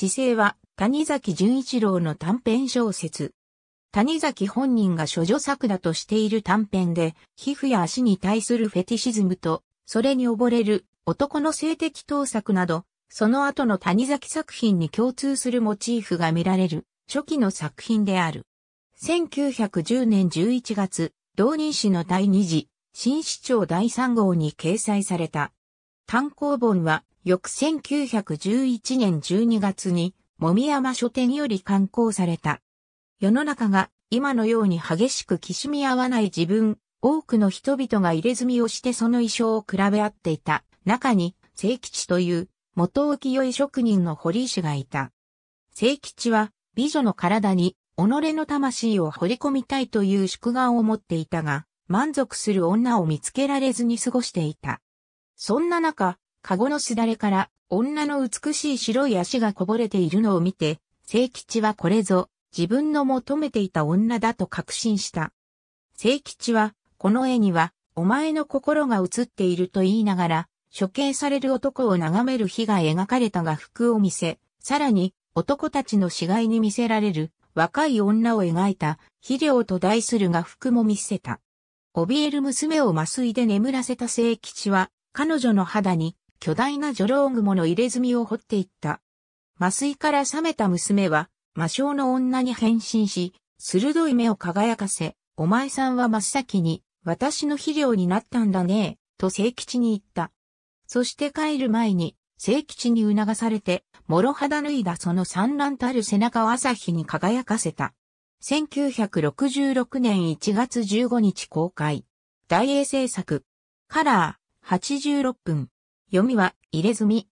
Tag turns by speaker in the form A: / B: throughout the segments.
A: 姿勢は谷崎潤一郎の短編小説。谷崎本人が処女作だとしている短編で、皮膚や足に対するフェティシズムと、それに溺れる男の性的盗作など、その後の谷崎作品に共通するモチーフが見られる初期の作品である。1910年11月、同人誌の第2次、新市長第3号に掲載された。単行本は翌1911年12月に、もみ山書店より刊行された。世の中が今のように激しくきしみ合わない自分、多くの人々が入れ墨をしてその衣装を比べ合っていた。中に、聖吉という元浮世絵職人の堀石がいた。聖吉は美女の体に己の魂を掘り込みたいという宿願を持っていたが、満足する女を見つけられずに過ごしていた。そんな中、籠のすだれから女の美しい白い足がこぼれているのを見て、聖吉はこれぞ自分の求めていた女だと確信した。聖吉は、この絵には、お前の心が映っていると言いながら、処刑される男を眺める日が描かれたが服を見せ、さらに、男たちの死骸に見せられる、若い女を描いた、肥料と題するが服も見せた。怯える娘を麻酔で眠らせた聖吉は、彼女の肌に巨大なジョロウ雲の入れ墨を掘っていった。麻酔から覚めた娘は、魔性の女に変身し、鋭い目を輝かせ、お前さんは真っ先に、私の肥料になったんだね、と聖吉に言った。そして帰る前に、聖吉に促されて、諸肌脱いだその産卵たる背中を朝日に輝かせた。1966年1月15日公開。大英製作。カラー、86分。読みは入れ墨。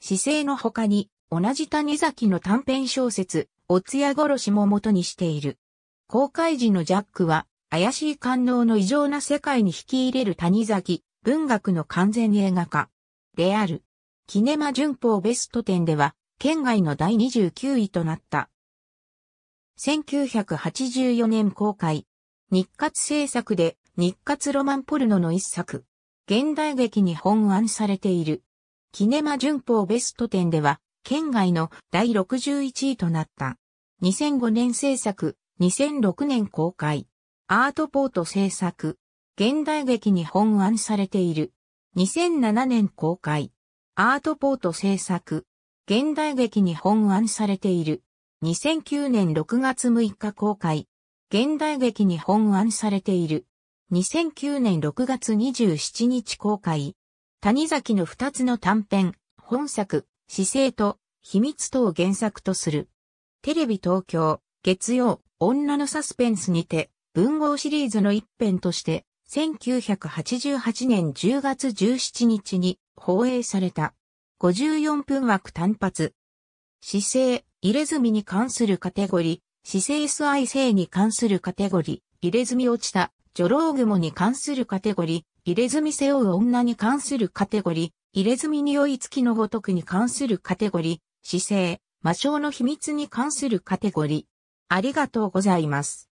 A: 姿勢の他に、同じ谷崎の短編小説、おつや殺しも元にしている。公開時のジャックは、怪しい官能の異常な世界に引き入れる谷崎、文学の完全映画化。である。キネマ旬報ベスト10では、県外の第29位となった。1984年公開。日活制作で、日活ロマンポルノの一作。現代劇に本案されている。キネマ旬報ベスト10では、県外の第61位となった。2005年制作、2006年公開。アートポート制作。現代劇に本案されている。2007年公開。アートポート制作。現代劇に本案されている。2009年6月6日公開。現代劇に本案されている。2009年6月27日公開。谷崎の2つの短編、本作、姿勢と、秘密等を原作とする。テレビ東京、月曜、女のサスペンスにて、文豪シリーズの一編として、1988年10月17日に放映された。54分枠単発。姿勢、入れ墨に関するカテゴリー、姿勢 SI 性に関するカテゴリー、入れ墨落ちた、女郎雲に関するカテゴリ、入れ墨背負う女に関するカテゴリ、入れ墨匂いつきのごとくに関するカテゴリ、姿勢、魔性の秘密に関するカテゴリ。ありがとうございます。